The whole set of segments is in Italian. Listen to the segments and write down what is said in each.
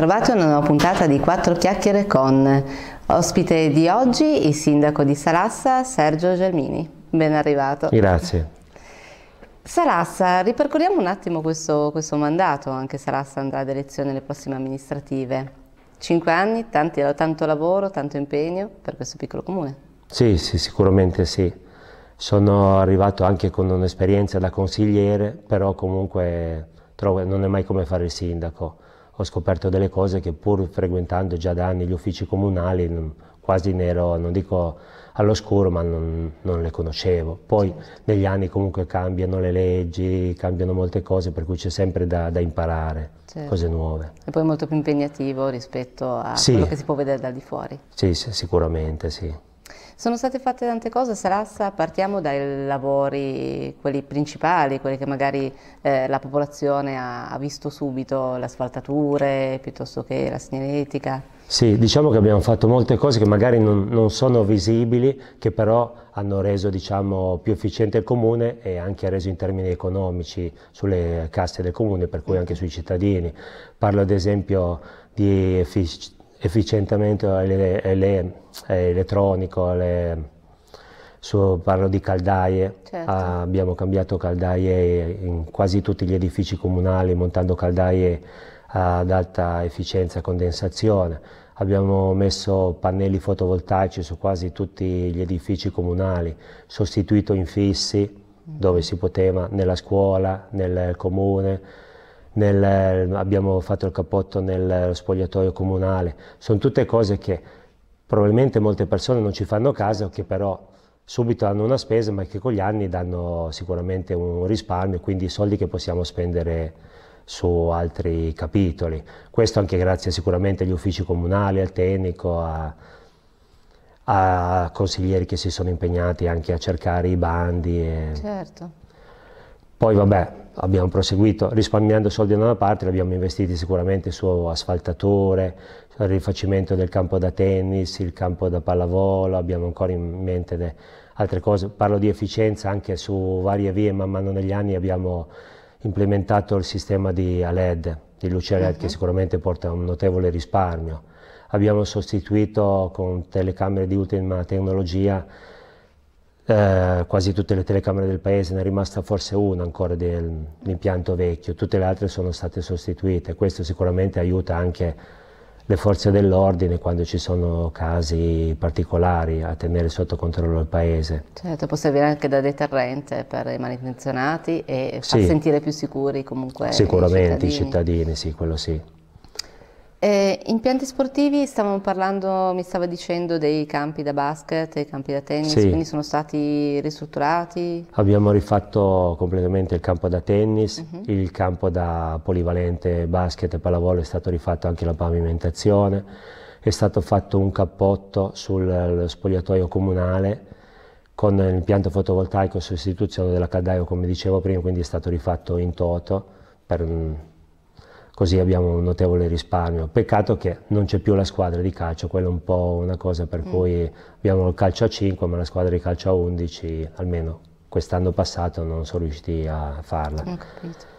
ritrovati a una nuova puntata di Quattro chiacchiere con ospite di oggi il sindaco di Sarassa Sergio Gelmini. Ben arrivato. Grazie. Sarassa, ripercorriamo un attimo questo, questo mandato, anche Sarassa andrà ad elezione alle prossime amministrative. Cinque anni, tanti, tanto lavoro, tanto impegno per questo piccolo comune. Sì, sì, sicuramente sì. Sono arrivato anche con un'esperienza da consigliere, però comunque trovo, non è mai come fare il sindaco ho scoperto delle cose che pur frequentando già da anni gli uffici comunali non, quasi ne ero, non dico all'oscuro, ma non, non, le conoscevo. Poi negli anni comunque cambiano le leggi, cambiano molte cose, per cui c'è sempre da, da imparare certo. cose nuove. E poi molto più impegnativo rispetto a sì. quello che si può vedere da di fuori. Sì, sì sicuramente sì. Sono state fatte tante cose a partiamo dai lavori, quelli principali, quelli che magari eh, la popolazione ha, ha, visto subito, le asfaltature piuttosto che la segnaletica. Sì, diciamo che abbiamo fatto molte cose che magari non, non sono visibili, che però hanno reso diciamo, più efficiente il comune e anche reso in termini economici sulle casse del comune, per cui anche sui cittadini. Parlo ad esempio di efficienza efficientamento ele, ele, eh, elettronico, ele, su, parlo di caldaie, certo. ah, abbiamo cambiato caldaie in quasi tutti gli edifici comunali montando caldaie ad alta efficienza condensazione, abbiamo messo pannelli fotovoltaici su quasi tutti gli edifici comunali, sostituito infissi dove si poteva, nella scuola, nel comune, nel, abbiamo fatto il cappotto nello spogliatoio comunale, sono tutte cose che probabilmente molte persone non ci fanno caso, che però subito hanno una spesa ma che con gli anni danno sicuramente un risparmio, quindi soldi che possiamo spendere su altri capitoli. Questo anche grazie sicuramente agli uffici comunali, al tecnico, a, a consiglieri che si sono impegnati anche a cercare i bandi. E... Certo. Poi vabbè, abbiamo proseguito risparmiando soldi da una parte, li abbiamo investiti sicuramente su asfaltatore, sul rifacimento del campo da tennis, il campo da pallavolo, abbiamo ancora in mente altre cose. Parlo di efficienza anche su varie vie, man mano negli anni abbiamo implementato il sistema di LED, di luce LED, uh -huh. che mhm. sicuramente porta a un notevole risparmio. Abbiamo sostituito con telecamere di ultima tecnologia eh, quasi tutte le telecamere del paese, ne è rimasta forse una ancora dell'impianto vecchio, tutte le altre sono state sostituite, questo sicuramente aiuta anche le forze dell'ordine quando ci sono casi particolari a tenere sotto controllo il paese. Certo, può servire anche da deterrente per i malintenzionati e sì. far sentire più sicuri comunque i cittadini, i cittadini sì, quello sì. Eh, impianti sportivi, stavamo parlando, mi stava dicendo, dei campi da basket, dei campi da tennis, sì. quindi sono stati ristrutturati? Abbiamo rifatto completamente il campo da tennis, uh mhm. -huh. il campo da polivalente basket e pallavolo è stato rifatto anche la pavimentazione, è stato fatto un cappotto sul spogliatoio comunale con l'impianto fotovoltaico sostituzione della caldaio come dicevo prima, quindi è stato rifatto in toto per mm, così abbiamo un notevole risparmio. Peccato che non c'è più la squadra di calcio, quella è un po' una cosa per mm. cui abbiamo il calcio a 5 ma la squadra di calcio a 11, almeno quest'anno passato non sono riusciti a farla. Ho capito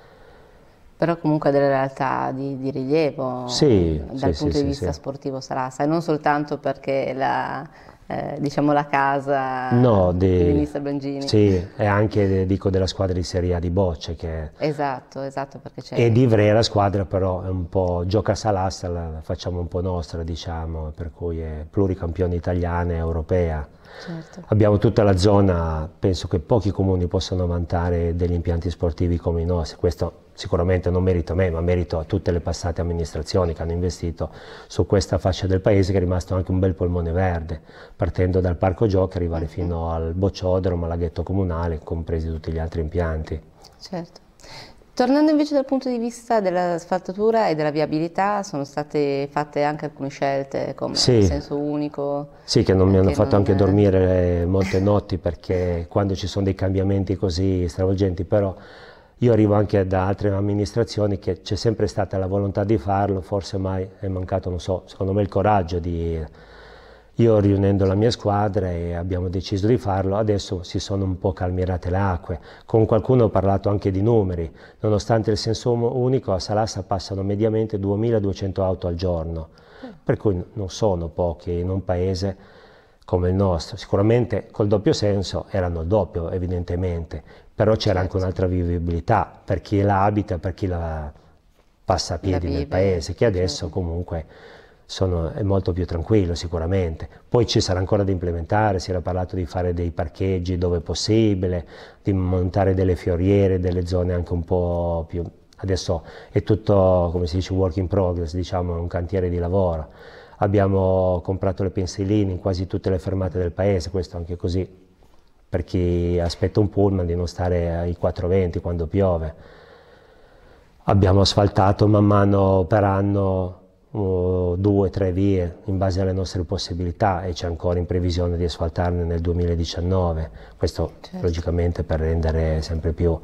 però comunque delle realtà di, di rilievo sì, dal sì, punto sì, di vista sportivo sarà, sai, non soltanto perché la, eh, diciamo la casa no, di, di Mister Bangini. Sì, e anche eh, dico della squadra di Serie A di Bocce. Che... Esatto, esatto. Perché c'è... E di Ivrea la squadra però è un po' gioca a Salassa, la facciamo un po' nostra diciamo, per cui è pluricampione italiana e europea. Certo. Abbiamo tutta la zona, penso che pochi comuni possano vantare degli impianti sportivi come i nostri, questo sicuramente non merito a me, ma merito a tutte le passate amministrazioni che hanno investito su questa fascia del paese che è rimasto anche un bel polmone verde, partendo dal parco giochi arrivare mhm. fino al bocciodromo, al laghetto comunale, compresi tutti gli altri impianti. Certo. Tornando invece dal punto di vista della sfaltatura e della viabilità, sono state fatte anche alcune scelte come sì. senso unico. Sì, che non mi hanno fatto non... anche dormire molte notti perché quando ci sono dei cambiamenti così stravolgenti, però io arrivo anche da altre amministrazioni che c'è sempre stata la volontà di farlo, forse mai è mancato, non so, secondo me il coraggio di... Io riunendo la mia squadra e abbiamo deciso di farlo, adesso si sono un po' calmirate le acque. Con qualcuno ho parlato anche di numeri, nonostante il senso unico a Salassa passano mediamente 2200 auto al giorno, per cui non sono pochi in un paese come il nostro. Sicuramente col doppio senso erano il doppio, evidentemente, però c'era anche un'altra vivibilità per chi la abita, per chi la passa a piedi nel paese, che adesso certo. comunque sono, è molto più tranquillo sicuramente. Poi ci sarà ancora da implementare, si era parlato di fare dei parcheggi dove possibile, di montare delle fioriere, delle zone anche un po' più... Adesso è tutto, come si dice, work in progress, diciamo, un cantiere di lavoro. Abbiamo comprato le pensiline in quasi tutte le fermate del paese, questo anche così perché aspetta un pullman di non stare ai 420 quando piove. Abbiamo asfaltato man mano per anno uh, due o tre vie in base alle nostre possibilità e c'è ancora in previsione di asfaltarne nel 2019. Questo certo. logicamente per rendere sempre più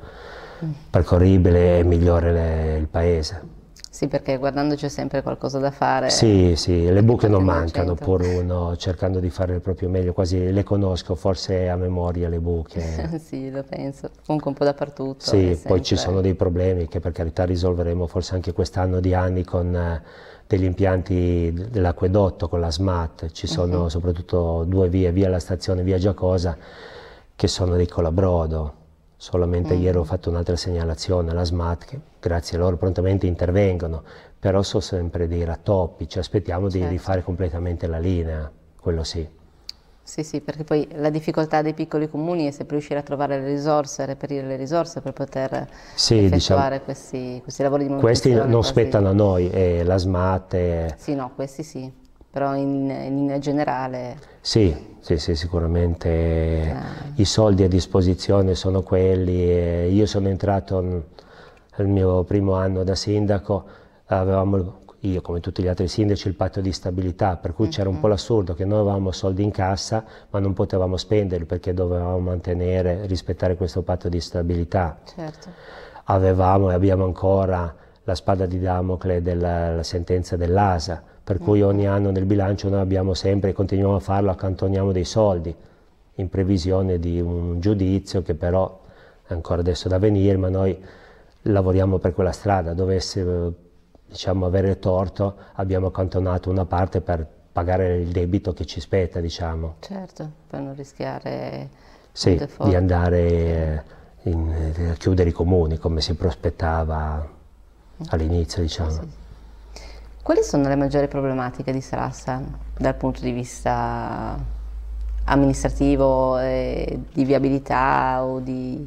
percorribile e migliore le, il paese. Sì, perché guardando c'è sempre qualcosa da fare. Sì, sì, le buche non mancano, pur uno cercando di fare il proprio meglio, quasi le conosco forse a memoria le buche. sì, lo penso, comunque un po' dappertutto. Sì, eh, poi sempre. ci sono dei problemi che per carità risolveremo forse anche quest'anno di anni con eh, degli impianti dell'acquedotto, con la SMAT, ci mhm. sono uh -huh. soprattutto due vie, via la stazione, via Giacosa, che sono dei colabrodo Solamente mm. ieri ho fatto un'altra segnalazione alla SMAT che grazie a loro prontamente intervengono, però sono sempre dei rattoppi, ci aspettiamo certo. di rifare completamente la linea, quello sì. Sì, sì, perché poi la difficoltà dei piccoli comuni è sempre riuscire a trovare le risorse, a reperire le risorse per poter sì, diciamo effettuare diciamo, questi, questi, lavori di manutenzione. Questi non così. spettano a noi, eh, la SMAT. Eh. Sì, no, questi sì però in, linea generale... Sì, sì, sì sicuramente ah. i soldi a disposizione sono quelli, io sono entrato nel mio primo anno da sindaco, avevamo io come tutti gli altri sindaci il patto di stabilità, per cui mm -hmm. c'era un mhm. po' l'assurdo che noi avevamo soldi in cassa ma non potevamo spenderli perché dovevamo mantenere, rispettare questo patto di stabilità. Certo. Avevamo e abbiamo ancora la spada di Damocle della sentenza dell'ASA, per cui ogni anno nel bilancio noi abbiamo sempre, continuiamo a farlo, accantoniamo dei soldi in previsione di un giudizio che però è ancora adesso da venire, ma noi lavoriamo per quella strada, dovesse diciamo, avere torto abbiamo accantonato una parte per pagare il debito che ci spetta, diciamo. Certo, per non rischiare sì, di andare in, a chiudere i comuni come si prospettava all'inizio, diciamo. Sì, sì. Quali sono le maggiori problematiche di Sarassa dal punto di vista amministrativo, eh, di viabilità o di...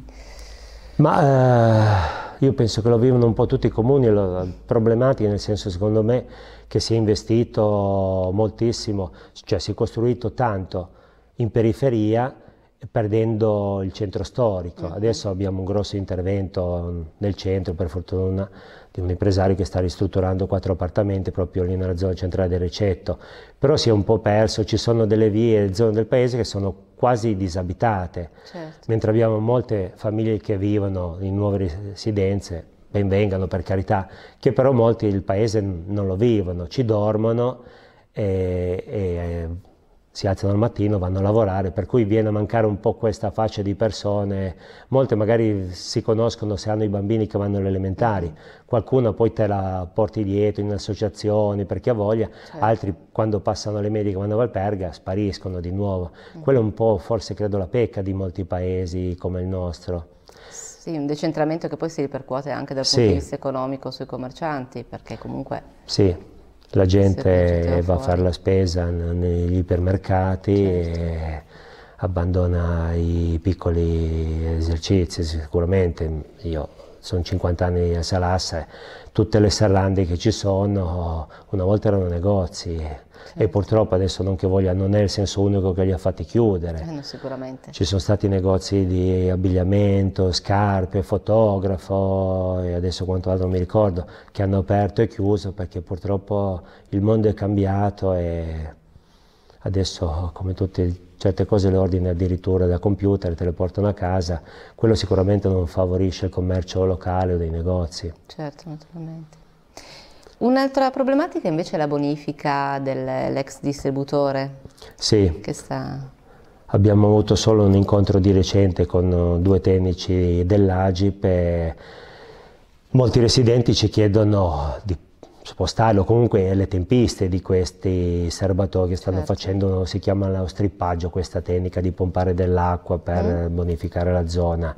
Ma eh, io penso che lo vivono un po' tutti i comuni, le problematiche nel senso secondo me che si è investito moltissimo, cioè si è costruito tanto in periferia perdendo il centro storico. Mm. Adesso abbiamo un grosso intervento nel centro per fortuna di un impresario che sta ristrutturando quattro appartamenti proprio lì nella zona centrale del Recetto, però si è un po' perso, ci sono delle vie, zone del paese che sono quasi disabitate, certo. mentre abbiamo molte famiglie che vivono in nuove residenze, ben vengano per carità, che però molti il paese non lo vivono, ci dormono e, e eh, si alzano al mattino, vanno a lavorare, per cui viene a mancare un po' questa faccia di persone, molte magari si conoscono se hanno i bambini che vanno alle elementari, qualcuno poi te la porti dietro in associazioni per chi ha voglia, certo. altri quando passano le medie che vanno a Valperga spariscono di nuovo. Mm. Quello è un po' forse credo la pecca di molti paesi come il nostro. Sì, un decentramento che poi si ripercuote anche dal punto di vista economico sui commercianti, perché comunque... Sì, la gente va a fare la spesa negli ipermercati certo. e abbandona i piccoli esercizi sicuramente io sono 50 anni a Salassa, tutte le serrande che ci sono, una volta erano negozi certo. e purtroppo adesso non che voglia, non è il senso unico che li ha fatti chiudere. Certo, sicuramente. Ci sono stati negozi di abbigliamento, scarpe, fotografo e adesso quant'altro mi ricordo, che hanno aperto e chiuso perché purtroppo il mondo è cambiato e adesso come tutte certe cose le ordini addirittura da computer, te le portano a casa, quello sicuramente non favorisce il commercio locale o dei negozi. Certo, naturalmente. Un'altra problematica invece è la bonifica dell'ex distributore. Sì. Che sta... Abbiamo avuto solo un incontro di recente con due tecnici dell'Agip e molti residenti ci chiedono di spostarlo comunque le tempiste di questi serbatoi che stanno certo. facendo, si chiama lo strippaggio questa tecnica di pompare dell'acqua per mm. bonificare la zona.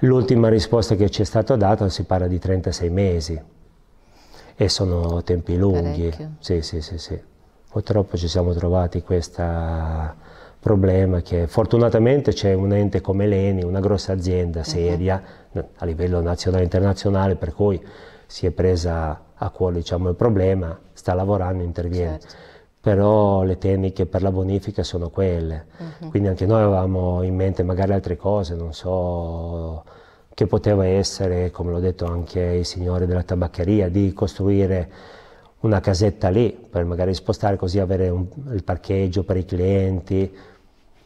L'ultima risposta che ci è stata data si parla di 36 mesi e sono tempi lunghi. Sì, sì, sì, sì. Purtroppo ci siamo trovati questo problema che fortunatamente c'è un ente come l'ENI, una grossa azienda mm-hmm. seria uh -huh. a livello nazionale e internazionale, per cui si è presa a cuore diciamo, il problema, sta lavorando, interviene. Certo. Però le tecniche per la bonifica sono quelle, uh mhm. -huh. quindi anche noi avevamo in mente magari altre cose, non so, che poteva essere, come l'ho detto anche ai signori della tabaccheria, di costruire una casetta lì per magari spostare così avere un, il parcheggio per i clienti,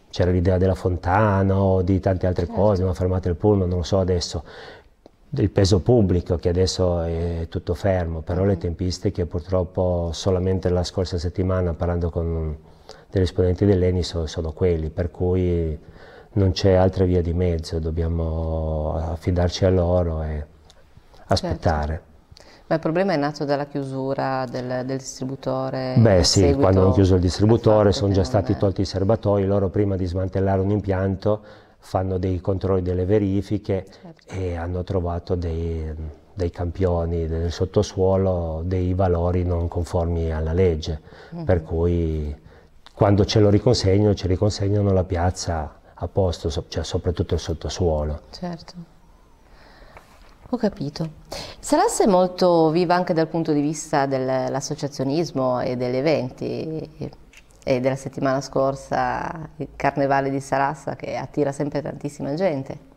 c'era l'idea della fontana o di tante altre certo. cose, una fermata del pullman, non lo so adesso del peso pubblico che adesso è tutto fermo, però le mm. tempistiche purtroppo solamente la scorsa settimana parlando con degli esponenti dell'ENI sono, sono quelli, per cui non c'è altra via di mezzo, dobbiamo affidarci a loro e certo. aspettare. Certo. Ma il problema è nato dalla chiusura del, del distributore? Beh sì, quando hanno chiuso il distributore sono già stati tolti i serbatoi, loro prima di smantellare un impianto fanno dei controlli, delle verifiche certo. e hanno trovato dei, dei, campioni del sottosuolo dei valori non conformi alla legge, mm -hmm. per cui quando ce lo riconsegnano, ce riconsegnano la piazza a posto, so, cioè soprattutto il sottosuolo. Certo. Ho capito. Salasse è molto viva anche dal punto di vista dell'associazionismo e degli eventi e della settimana scorsa il Carnevale di Sarassa che attira sempre tantissima gente.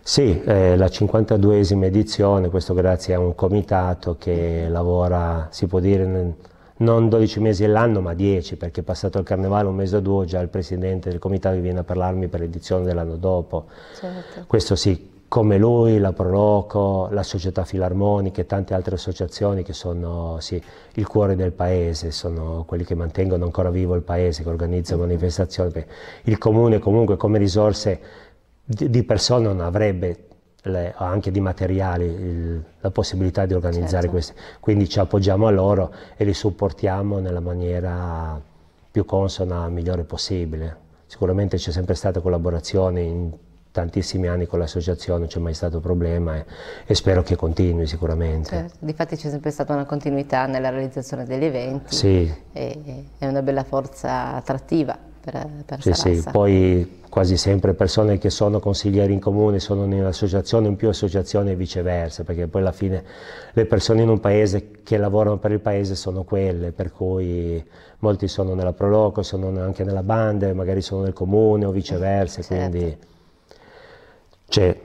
Sì, eh, la 52esima edizione, questo grazie a un comitato che lavora, si può dire, non 12 mesi all'anno ma 10, perché passato il carnevale un mese o due già il presidente del comitato viene a parlarmi per l'edizione dell'anno dopo. Certo. Questo sì, come lui, la Proloco, la Società Filarmonica e tante altre associazioni che sono sì, il cuore del paese, sono quelli che mantengono ancora vivo il paese, che organizzano mm-hmm. manifestazioni. Il comune comunque come risorse di persone non avrebbe le, anche di materiali il, la possibilità di organizzare certo. queste. Quindi ci appoggiamo a loro e li supportiamo nella maniera più consona, migliore possibile. Sicuramente c'è sempre stata collaborazione in tantissimi anni con l'associazione, non c'è mai stato problema e, e, spero che continui sicuramente. Certo. Difatti c'è sempre stata una continuità nella realizzazione degli eventi sì. e, è una bella forza attrattiva per, per sì, Sarassa. Sì, poi quasi sempre persone che sono consiglieri in comune sono nell'associazione, in più associazioni e viceversa, perché poi alla fine le persone in un paese che lavorano per il paese sono quelle, per cui molti sono nella Proloco, sono anche nella Banda, magari sono nel comune o viceversa, certo. quindi c'è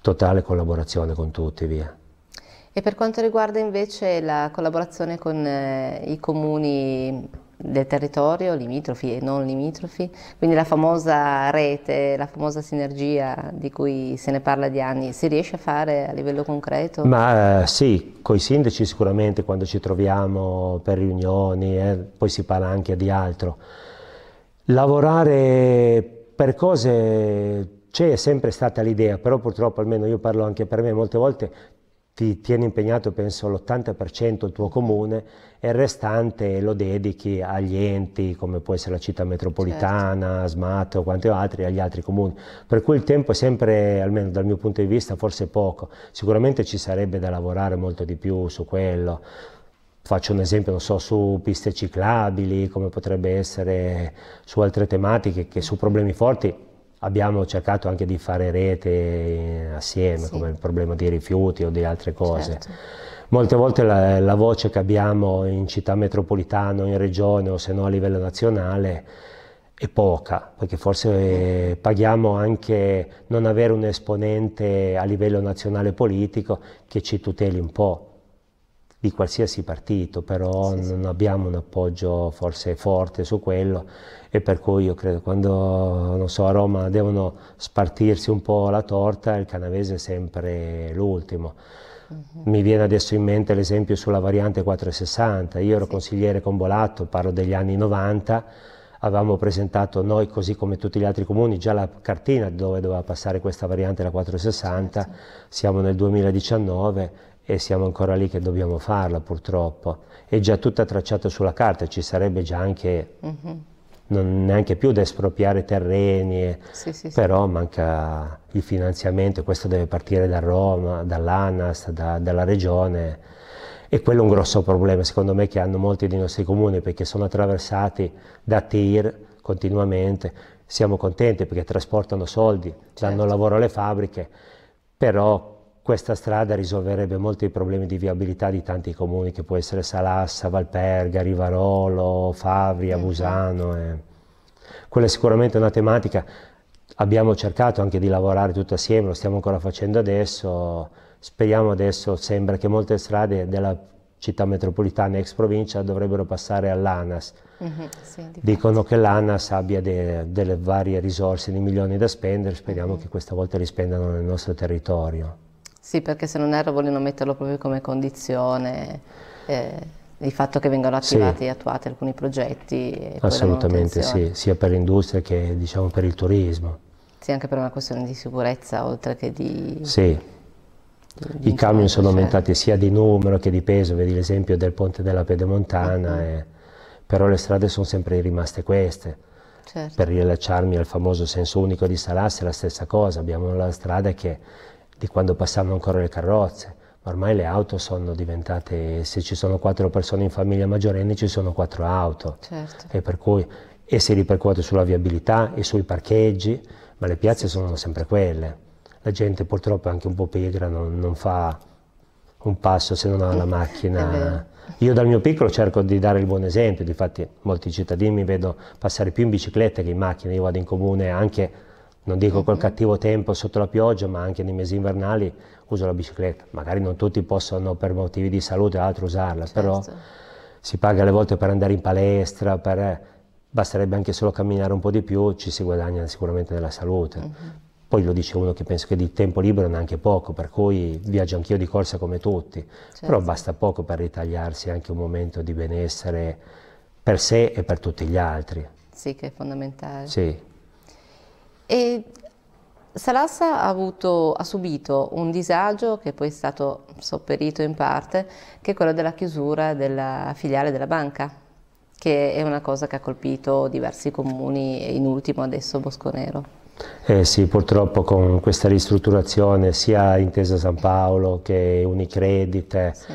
totale collaborazione con tutti, via. E per quanto riguarda invece la collaborazione con eh, i comuni del territorio, limitrofi e non limitrofi, quindi la famosa rete, la famosa sinergia di cui se ne parla di anni, si riesce a fare a livello concreto? Ma eh, sì, con i sindaci sicuramente quando ci troviamo per riunioni, eh, poi si parla anche di altro. Lavorare per cose c'è sempre stata l'idea, però purtroppo almeno io parlo anche per me, molte volte ti tiene impegnato penso l'80% il tuo comune e il restante lo dedichi agli enti come può essere la città metropolitana, certo. SMAT o quanti altri, agli altri comuni. Per cui il tempo è sempre, almeno dal mio punto di vista, forse poco. Sicuramente ci sarebbe da lavorare molto di più su quello. Faccio un esempio, non so, su piste ciclabili, come potrebbe essere su altre tematiche, che su problemi forti abbiamo cercato anche di fare rete eh, assieme, sì. come il problema dei rifiuti o di altre cose. Certo. Molte volte la, la, voce che abbiamo in città metropolitana, in regione o se no a livello nazionale è poca, perché forse eh, paghiamo anche non avere un esponente a livello nazionale politico che ci tuteli un po' di qualsiasi partito, però sì, non sì. abbiamo un appoggio forse forte su quello e per cui io credo quando so, a Roma devono spartirsi un po' la torta, il canavese è sempre l'ultimo. Uh mhm. -huh. Mi viene adesso in mente l'esempio sulla variante 460, io ero sì. consigliere con Bolatto, parlo degli anni 90, avevamo presentato noi, così come tutti gli altri comuni, già la cartina dove doveva passare questa variante, la 460, certo, certo. siamo nel 2019 e siamo ancora lì che dobbiamo farla purtroppo. È già tutta tracciata sulla carta, ci sarebbe già anche, mm -hmm. non, neanche più da espropriare terreni, eh. sì, sì, però sì. manca il finanziamento, questo deve partire da Roma, dall'ANAS, da, dalla regione. E quello è un grosso problema, secondo me, che hanno molti dei nostri comuni perché sono attraversati da tir continuamente. Siamo contenti perché trasportano soldi, certo. danno lavoro alle fabbriche, però questa strada risolverebbe molti problemi di viabilità di tanti comuni, che può essere Salassa, Valperga, Rivarolo, Favria, Busano. E... Eh. Quella è sicuramente una tematica. Abbiamo cercato anche di lavorare tutto assieme, lo stiamo ancora facendo adesso. Speriamo adesso, sembra che molte strade della città metropolitana ex provincia dovrebbero passare all'ANAS. Mhm, Dicono che l'ANAS abbia de, delle varie risorse di milioni da spendere, speriamo mm -hmm. che questa volta li spendano nel nostro territorio. Sì, perché se non erro vogliono metterlo proprio come condizione eh, il fatto che vengano attivati sì. e attuati alcuni progetti. Assolutamente sì, sia per l'industria che diciamo, per il turismo. Sì, anche per una questione di sicurezza oltre che di... Sì. I camion sono aumentati sia di numero che di peso, vedi l'esempio del ponte della Pedemontana, uh -huh. e, però le strade sono sempre rimaste queste. Certo. Per riallacciarmi al famoso senso unico di Salassi è la stessa cosa, abbiamo la strada che di quando passavano ancora le carrozze, ma ormai le auto sono diventate, se ci sono quattro persone in famiglia maggiorenne, ci sono quattro auto, certo. e, per cui, e si ripercuote sulla viabilità e sui parcheggi, ma le piazze sono sempre quelle. La gente purtroppo è anche un po' pigra, non, non fa un passo se non ha la macchina. Io dal mio piccolo cerco di dare il buon esempio, difatti molti cittadini mi vedono passare più in bicicletta che in macchina, io vado in comune anche non dico col cattivo tempo sotto la pioggia, ma anche nei mesi invernali uso la bicicletta. Magari non tutti possono per motivi di salute o altro usarla, certo. però si paga alle volte per andare in palestra, per, basterebbe anche solo camminare un po' di più, ci si guadagna sicuramente della salute. Uh-huh. Poi lo dice uno che penso che di tempo libero neanche poco, per cui viaggio anch'io di corsa come tutti, certo. però basta poco per ritagliarsi anche un momento di benessere per sé e per tutti gli altri. Sì, che è fondamentale. Sì. E Salassa ha, avuto, ha, subito un disagio che poi è stato sopperito in parte, che è quello della chiusura della filiale della banca, che è una cosa che ha colpito diversi comuni e in ultimo adesso Bosconero. Eh sì, purtroppo con questa ristrutturazione sia Intesa San Paolo che Unicredit sì.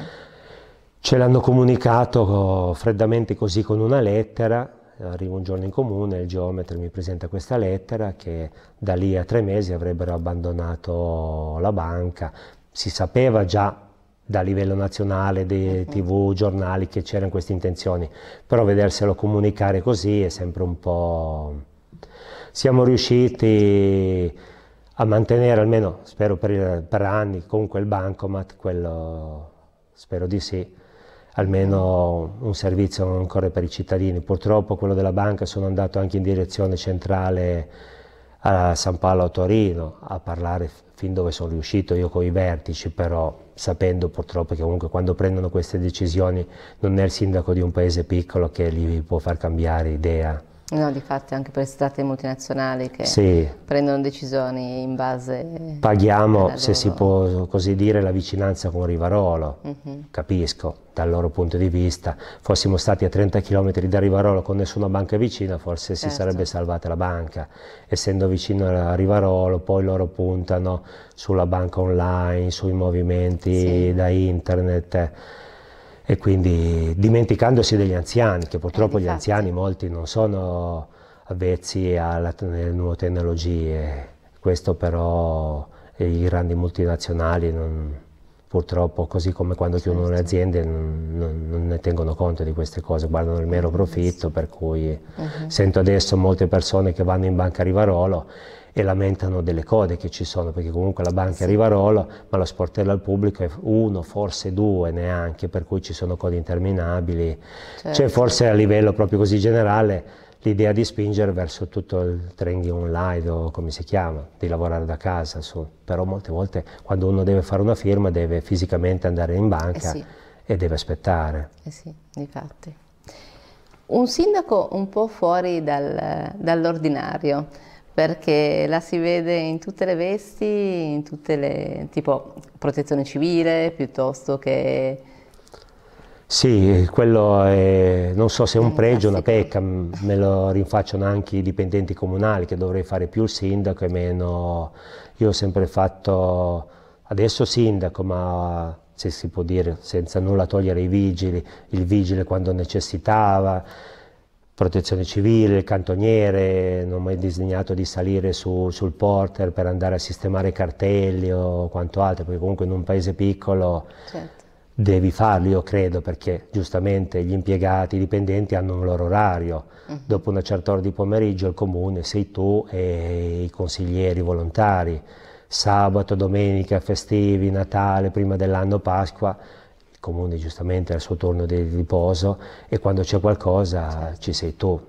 ce l'hanno comunicato freddamente così con una lettera arrivo un giorno in comune, il geometra mi presenta questa lettera che da lì a tre mesi avrebbero abbandonato la banca. Si sapeva già da livello nazionale, di mhm. tv, giornali, che c'erano queste intenzioni, però vederselo comunicare così è sempre un po'... Siamo riusciti a mantenere almeno, spero per, per anni, comunque il bancomat, quello spero di sì, almeno un servizio ancora per i cittadini. Purtroppo quello della banca sono andato anche in direzione centrale a San Paolo a Torino a parlare fin dove sono riuscito io con i vertici, però sapendo purtroppo che comunque quando prendono queste decisioni non è il sindaco di un paese piccolo che gli può far cambiare idea No, di fatto anche per state multinazionali che sì. prendono decisioni in base... Paghiamo, loro... se si può così dire, la vicinanza con Rivarolo, mm -hmm. capisco, dal loro punto di vista. Fossimo stati a 30 km da Rivarolo con nessuna banca vicina, forse certo. si sarebbe salvata la banca. Essendo vicino a Rivarolo, poi loro puntano sulla banca online, sui movimenti sì. da internet e quindi dimenticandosi degli anziani, che purtroppo Infatti. gli anziani molti non sono avvezzi alle nuove tecnologie, questo però i grandi multinazionali non, purtroppo così come quando certo. chiudono le aziende non, non, ne tengono conto di queste cose, guardano il mero eh, profitto, per cui uh mhm. -huh. sento adesso molte persone che vanno in banca a Rivarolo e lamentano delle code che ci sono, perché comunque la banca sì. arriva a rolo, ma lo sportello al pubblico è uno, forse due neanche, per cui ci sono code interminabili. Cioè, certo. Cioè forse a livello proprio così generale l'idea di spingere verso tutto il trending online o come si chiama, di lavorare da casa, su. però molte volte quando uno deve fare una firma deve fisicamente andare in banca eh sì. e deve aspettare. Eh sì, infatti. Un sindaco un po' fuori dal, dall'ordinario, perché la si vede in tutte le vesti, in tutte le, tipo protezione civile piuttosto che... Sì, quello è, non so se è un eh, pregio o una pecca, me lo rinfacciano anche i dipendenti comunali che dovrei fare più il sindaco e meno... Io ho sempre fatto, adesso sindaco, ma se si può dire, senza nulla togliere i vigili, il vigile quando necessitava, protezione civile, il cantoniere, non ho mai disegnato di salire su, sul porter per andare a sistemare cartelli o quanto altro, perché comunque in un paese piccolo certo. devi farlo, io credo, perché giustamente gli impiegati, i dipendenti hanno un loro orario, mm. dopo una certa ora di pomeriggio il comune sei tu e i consiglieri volontari, sabato, domenica, festivi, Natale, prima dell'anno Pasqua, comuni giustamente al suo turno di riposo e quando c'è qualcosa ci sei tu.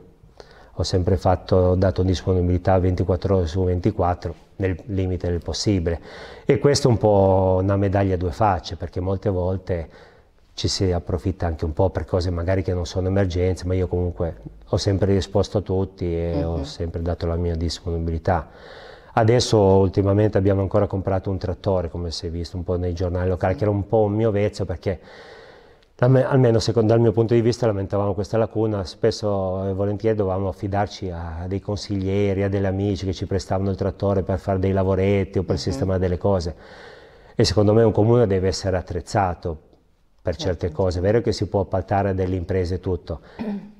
Ho sempre fatto, ho dato disponibilità 24 ore su 24 nel limite del possibile e questo è un po' una medaglia a due facce perché molte volte ci si approfitta anche un po' per cose magari che non sono emergenze, ma io comunque ho sempre risposto a tutti e uh -huh. ho mhm. sempre dato la mia disponibilità. Adesso ultimamente abbiamo ancora comprato un trattore, come si è visto un po' nei giornali locali, che era un po' un mio vezzo perché almeno secondo, dal mio punto di vista lamentavamo questa lacuna, spesso e volentieri dovevamo affidarci a dei consiglieri, a degli amici che ci prestavano il trattore per fare dei lavoretti o per mm -hmm. sistemare delle cose. E secondo me un comune deve essere attrezzato per certo, certe cose. Certo. È vero che si può appaltare delle imprese tutto,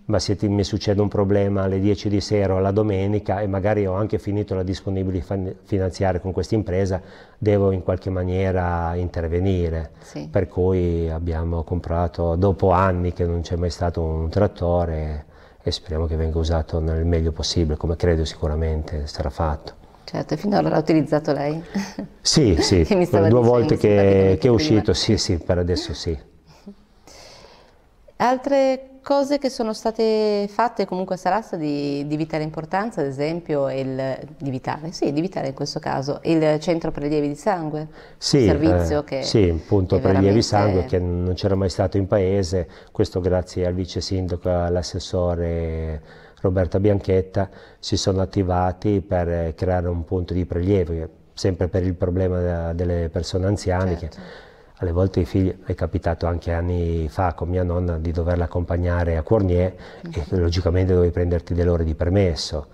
ma se ti, mi succede un problema alle 10 di sera o alla domenica e magari ho anche finito la disponibilità finanziaria con questa impresa, devo in qualche maniera intervenire. Sì. Per cui abbiamo comprato, dopo anni che non c'è mai stato un trattore, e speriamo che venga usato nel meglio possibile, come credo sicuramente sarà fatto. Certo, e finora l'ha utilizzato lei? Sì, sì, due dicendo, volte che, che è uscito, sì, sì, per adesso sì. Altre cose che sono state fatte comunque a Sarasta di, di vitale importanza, ad esempio, il, di, vitale, sì, di vitale in questo caso, il centro prelievi di sangue, sì, eh, servizio eh, che... Sì, appunto che prelievi sangue che non c'era mai stato in paese, questo grazie al vice sindaco e all'assessore Roberta Bianchetta si sono attivati per creare un punto di prelievo sempre per il problema delle persone anziane. Certo. Che alle volte i figli, è capitato anche anni fa con mia nonna di doverla accompagnare a Cornier mm-hmm. e mhm. logicamente dovevi prenderti delle ore di permesso,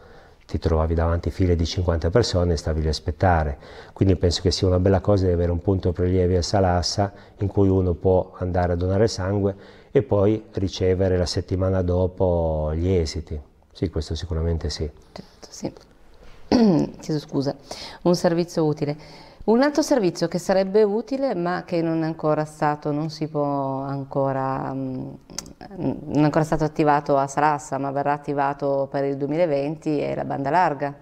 ti trovavi davanti file di 50 persone e stavi lì a aspettare. Quindi penso che sia una bella cosa di avere un punto prelievi a Salassa in cui uno può andare a donare sangue e poi ricevere la settimana dopo gli esiti. Sì, questo sicuramente sì. Certo, sì. chiedo scusa, un servizio utile. Un altro servizio che sarebbe utile ma che non è ancora stato, non si può ancora, mm, non è ancora stato attivato a Sarassa ma verrà attivato per il 2020 è la banda larga,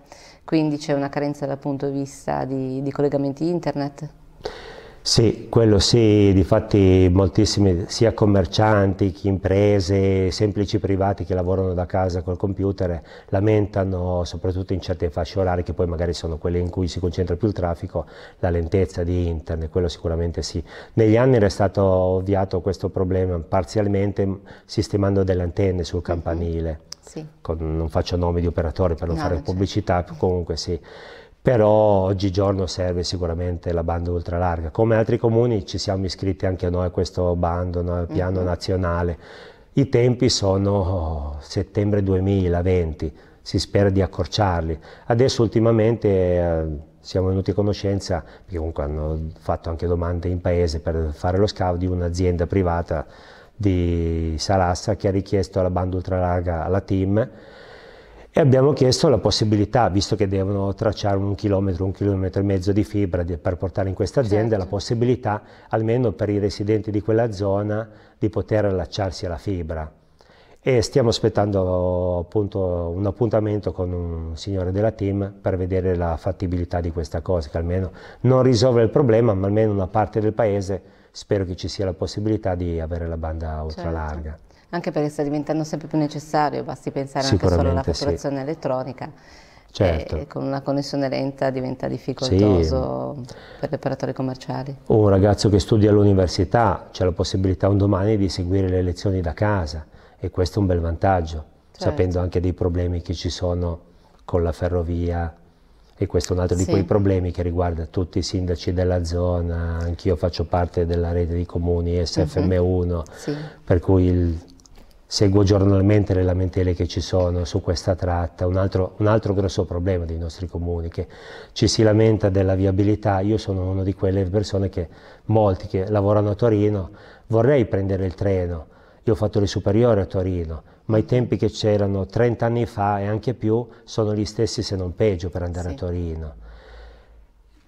quindi c'è una carenza dal punto di vista di, di collegamenti internet. Sì, quello sì, difatti moltissimi, sia commercianti, che imprese, semplici privati che lavorano da casa col computer lamentano, soprattutto in certe fasce orarie che poi magari sono quelle in cui si concentra più il traffico, la lentezza di internet, quello sicuramente sì. Negli anni era stato ovviato questo problema parzialmente sistemando delle antenne sul mhm. campanile. Sì. Con, non faccio nomi di operatori per non no, fare pubblicità, comunque sì però oggigiorno serve sicuramente la banda ultralarga. Come altri comuni ci siamo iscritti anche noi a questo bando, no, al piano mm-hmm. nazionale. I tempi sono oh, settembre 2020, si spera di accorciarli. Adesso ultimamente eh, siamo venuti a conoscenza, perché comunque hanno fatto anche domande in paese per fare lo scavo di un'azienda privata di Sarassa che ha richiesto la banda ultralarga alla team e abbiamo chiesto la possibilità, visto che devono tracciare un chilometro, un chilometro e mezzo di fibra di, per portare in questa azienda, certo. la possibilità almeno per i residenti di quella zona di poter allacciarsi alla fibra. E stiamo aspettando appunto un appuntamento con un signore della team per vedere la fattibilità di questa cosa, che almeno non risolve il problema, ma almeno una parte del paese spero che ci sia la possibilità di avere la banda certo. ultralarga. Certo. Anche perché sta diventando sempre più necessario, basti pensare anche solo alla fatturazione sì. elettronica. Certo. E con una connessione lenta diventa difficoltoso sì. per gli operatori commerciali. O un ragazzo che studia all'università c'è la possibilità un domani di seguire le lezioni da casa e questo è un bel vantaggio, certo. sapendo anche dei problemi che ci sono con la ferrovia e questo è un altro sì. di quei problemi che riguarda tutti i sindaci della zona, anch'io faccio parte della rete di comuni mhm. SFM1, uh -huh. sì. per cui il seguo giornalmente le lamentele che ci sono su questa tratta, un altro, un altro, grosso problema dei nostri comuni che ci si lamenta della viabilità, io sono una di quelle persone che molti che lavorano a Torino vorrei prendere il treno, io ho fatto le superiori a Torino, ma i tempi che c'erano 30 anni fa e anche più sono gli stessi se non peggio per andare sì. a Torino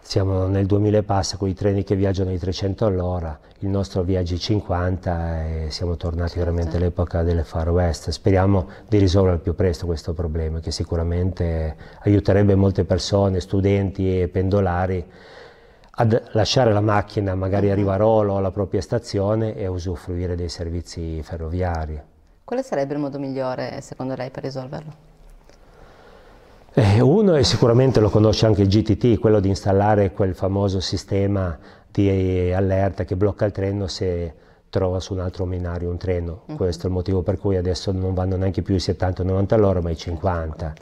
siamo nel 2000 e passa con i treni che viaggiano ai 300 all'ora, il nostro viaggio ai 50 e siamo tornati certo. veramente all'epoca delle Far West. Speriamo di risolvere al più presto questo problema che sicuramente aiuterebbe molte persone, studenti e pendolari a lasciare la macchina magari a Rivarolo mhm. o alla propria stazione e a usufruire dei servizi ferroviari. Quale sarebbe il modo migliore secondo lei per risolverlo? Eh, uno è sicuramente lo conosce anche il GTT, quello di installare quel famoso sistema di allerta che blocca il treno se trova su un altro binario un treno. Mm. Questo è il motivo per cui adesso non vanno neanche più i 70-90 all'ora, ma i 50.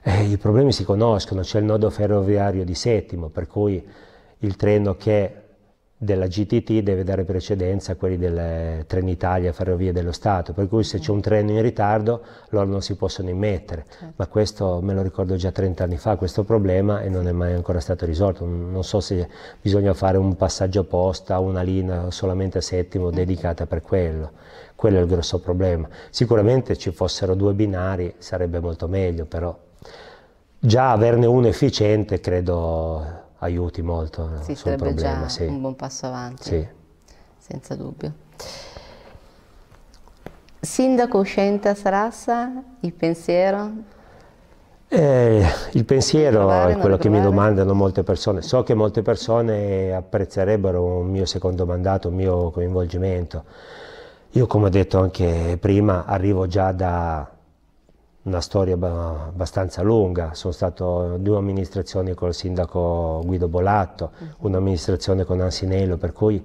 Eh, I problemi si conoscono, c'è il nodo ferroviario di Settimo, per cui il treno che della GTT deve dare precedenza a quelli del Trenitalia, Ferrovie dello Stato, per cui se c'è un treno in ritardo loro non si possono immettere, certo. ma questo me lo ricordo già 30 anni fa, questo problema e non è mai ancora stato risolto, non so se bisogna fare un passaggio posta, una linea solamente a settimo mm. dedicata per quello, quello è il grosso problema, sicuramente ci fossero due binari sarebbe molto meglio, però già averne uno efficiente credo aiuti molto no? Eh, sì, sul problema. Già sì, un buon passo avanti, sì. senza dubbio. Sindaco uscente a Sarassa, il pensiero? Eh, il pensiero provare, è quello che mi domandano molte persone. So che molte persone apprezzerebbero un mio secondo mandato, un mio coinvolgimento. Io, come ho detto anche prima, arrivo già da, una storia abbastanza lunga, sono stato due amministrazioni con il sindaco Guido Bolatto, mhm. un'amministrazione con Ansinello, per cui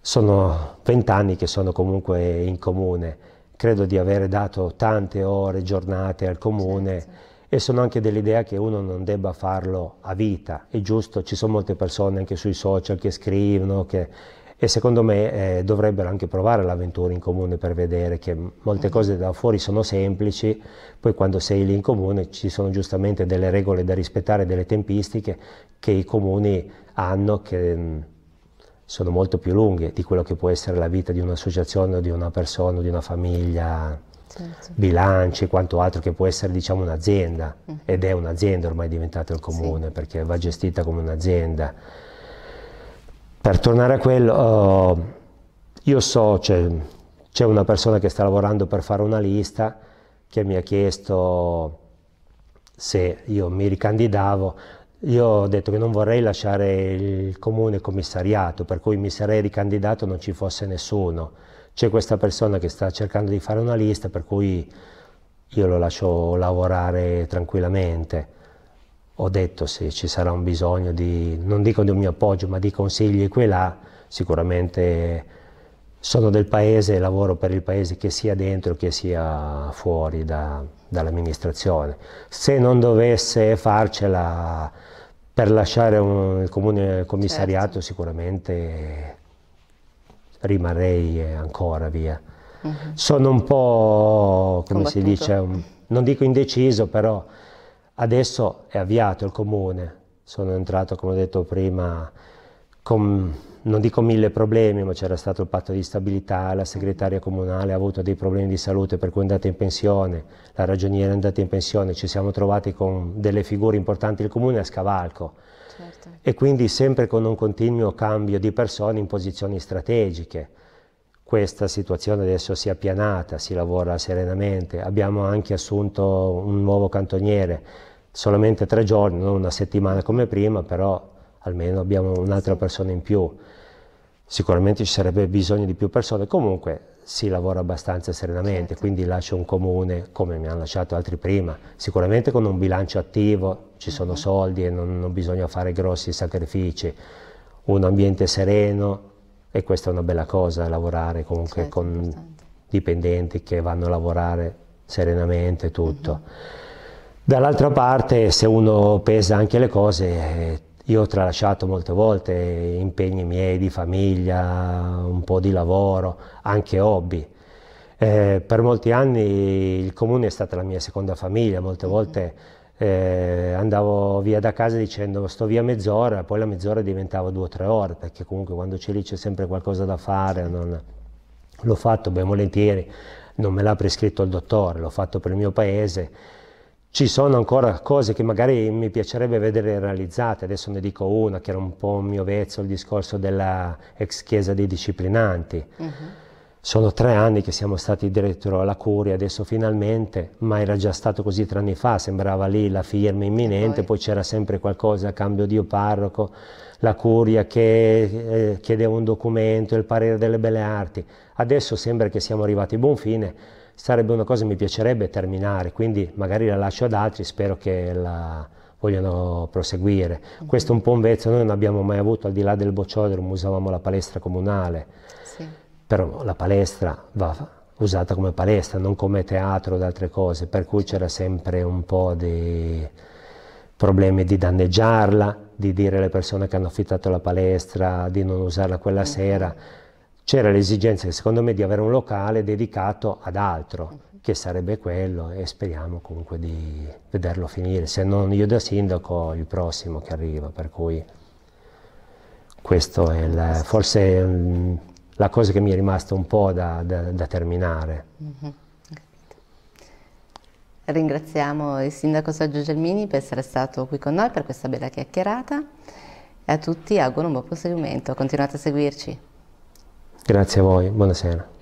sono vent'anni che sono comunque in comune. Credo di aver dato tante ore, giornate al comune certo, certo. e sono anche dell'idea che uno non debba farlo a vita. È giusto, ci sono molte persone anche sui social che scrivono, che e secondo me eh, dovrebbero anche provare l'avventura in comune per vedere che molte mm. cose da fuori sono semplici, poi quando sei lì in comune ci sono giustamente delle regole da rispettare, delle tempistiche che i comuni hanno che mm, sono molto più lunghe di quello che può essere la vita di un'associazione o di una persona o di una famiglia. Certo. bilanci quant'altro che può essere diciamo un'azienda mm. ed è un'azienda ormai diventata il comune sì. perché va gestita come un'azienda per tornare a quello, uh, io so, c'è, c'è una persona che sta lavorando per fare una lista che mi ha chiesto se io mi ricandidavo, io ho detto che non vorrei lasciare il comune commissariato, per cui mi sarei ricandidato non ci fosse nessuno. C'è questa persona che sta cercando di fare una lista, per cui io lo lascio lavorare tranquillamente ho detto se ci sarà un bisogno di, non dico di un mio appoggio, ma di consigli qui e là, sicuramente sono del paese e lavoro per il paese che sia dentro che sia fuori da, dall'amministrazione. Se non dovesse farcela per lasciare un, il comune commissariato certo. sicuramente rimarrei ancora via. Uh mhm. -huh. Sono un po', come si dice, un, non dico indeciso, però Adesso è avviato il comune, sono entrato come ho detto prima con, non dico mille problemi, ma c'era stato il patto di stabilità, la segretaria comunale ha avuto dei problemi di salute per cui è andata in pensione, la ragioniera è andata in pensione, ci siamo trovati con delle figure importanti del comune a scavalco. Certo. E quindi sempre con un continuo cambio di persone in posizioni strategiche. Questa situazione adesso si è appianata, si lavora serenamente, abbiamo anche assunto un nuovo cantoniere solamente tre giorni, non una settimana come prima, però almeno abbiamo un'altra persona in più. Sicuramente ci sarebbe bisogno di più persone, comunque si lavora abbastanza serenamente, certo. quindi lascio un comune come mi hanno lasciato altri prima, sicuramente con un bilancio attivo ci sono uh mhm. -huh. soldi e non, non, bisogna fare grossi sacrifici, un ambiente sereno e questa è una bella cosa, lavorare comunque certo, con importante. dipendenti che vanno a lavorare serenamente tutto. Uh mhm. -huh. Dall'altra parte, se uno pesa anche le cose, io ho tralasciato molte volte impegni miei di famiglia, un po' di lavoro, anche hobby. Eh, per molti anni il comune è stata la mia seconda famiglia, molte mm-hmm. volte eh, andavo via da casa dicendo sto via mezz'ora, poi la mezz'ora diventava due o tre ore, perché comunque quando c'è lì c'è sempre qualcosa da fare, non... l'ho fatto ben volentieri, non me l'ha prescritto il dottore, l'ho fatto per il mio paese ci sono ancora cose che magari mi piacerebbe vedere realizzate, adesso ne dico una che era un po' un mio vezzo, il discorso della ex chiesa dei disciplinanti. Uh-huh. Sono tre anni che siamo stati addirittura alla curia, adesso finalmente, ma era già stato così tre anni fa, sembrava lì la firma imminente, poi. poi, c'era sempre qualcosa a cambio di parroco, la curia che eh, chiedeva un documento, il parere delle belle arti. Adesso sembra che siamo arrivati a buon fine, sarebbe una cosa che mi piacerebbe terminare, quindi magari la lascio ad altri, spero che la vogliano proseguire. Mm -hmm. Questo è un po' un vezzo, noi non abbiamo mai avuto, al di là del bocciodromo usavamo la palestra comunale, sì. però la palestra va usata come palestra, non come teatro ed altre cose, per cui c'era sempre un po' di problemi di danneggiarla, di dire alle persone che hanno affittato la palestra di non usarla quella mm -hmm. sera c'era l'esigenza, secondo me, di avere un locale dedicato ad altro, che sarebbe quello, e speriamo comunque di vederlo finire, se non io da sindaco, il prossimo che arriva, per cui questo è il, forse la cosa che mi è rimasta un po' da, da, da terminare. Mm-hmm. Ringraziamo il sindaco Saggio Gelmini per essere stato qui con noi per questa bella chiacchierata e a tutti auguro un buon proseguimento. Continuate a seguirci. Grazie a voi, buonasera.